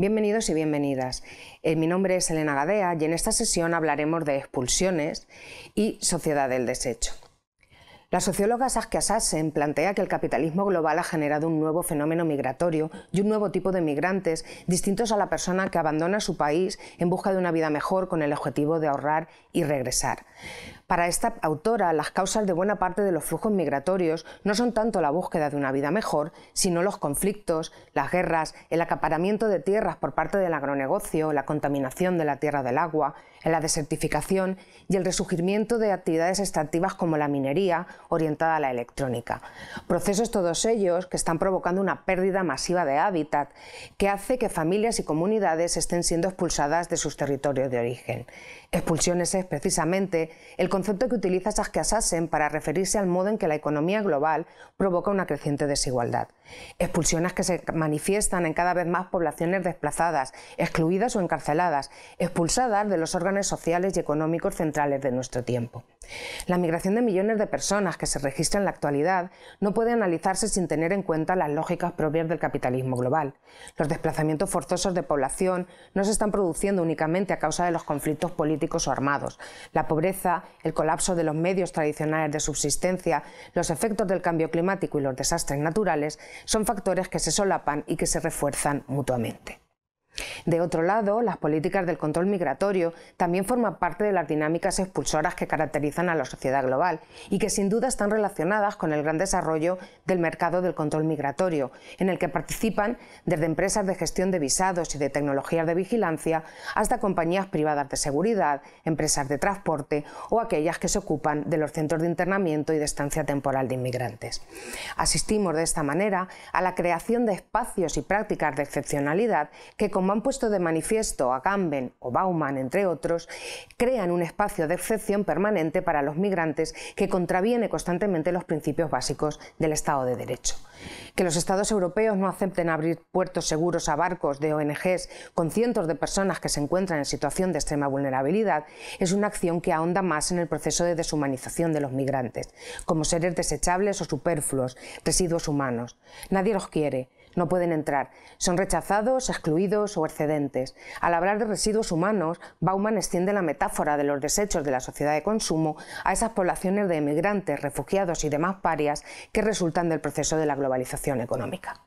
Bienvenidos y bienvenidas. Eh, mi nombre es Elena Gadea y en esta sesión hablaremos de expulsiones y sociedad del desecho. La socióloga Saskia Sassen plantea que el capitalismo global ha generado un nuevo fenómeno migratorio y un nuevo tipo de migrantes distintos a la persona que abandona su país en busca de una vida mejor con el objetivo de ahorrar y regresar. Para esta autora, las causas de buena parte de los flujos migratorios no son tanto la búsqueda de una vida mejor, sino los conflictos, las guerras, el acaparamiento de tierras por parte del agronegocio, la contaminación de la tierra del agua, la desertificación y el resurgimiento de actividades extractivas como la minería orientada a la electrónica. Procesos todos ellos que están provocando una pérdida masiva de hábitat que hace que familias y comunidades estén siendo expulsadas de sus territorios de origen. Expulsiones es precisamente el concepto que utiliza Saskia Sassen para referirse al modo en que la economía global provoca una creciente desigualdad. Expulsiones que se manifiestan en cada vez más poblaciones desplazadas, excluidas o encarceladas, expulsadas de los órganos sociales y económicos centrales de nuestro tiempo. La migración de millones de personas que se registra en la actualidad no puede analizarse sin tener en cuenta las lógicas propias del capitalismo global. Los desplazamientos forzosos de población no se están produciendo únicamente a causa de los conflictos políticos o armados. La pobreza, el colapso de los medios tradicionales de subsistencia, los efectos del cambio climático y los desastres naturales son factores que se solapan y que se refuerzan mutuamente. De otro lado, las políticas del control migratorio también forman parte de las dinámicas expulsoras que caracterizan a la sociedad global y que sin duda están relacionadas con el gran desarrollo del mercado del control migratorio, en el que participan desde empresas de gestión de visados y de tecnologías de vigilancia hasta compañías privadas de seguridad, empresas de transporte o aquellas que se ocupan de los centros de internamiento y de estancia temporal de inmigrantes. Asistimos de esta manera a la creación de espacios y prácticas de excepcionalidad que como han puesto de manifiesto a Agamben o Bauman, entre otros, crean un espacio de excepción permanente para los migrantes que contraviene constantemente los principios básicos del Estado de Derecho. Que los Estados europeos no acepten abrir puertos seguros a barcos de ONGs con cientos de personas que se encuentran en situación de extrema vulnerabilidad es una acción que ahonda más en el proceso de deshumanización de los migrantes, como seres desechables o superfluos, residuos humanos. Nadie los quiere, no pueden entrar. Son rechazados, excluidos o excedentes. Al hablar de residuos humanos, Bauman extiende la metáfora de los desechos de la sociedad de consumo a esas poblaciones de emigrantes, refugiados y demás parias que resultan del proceso de la globalización económica.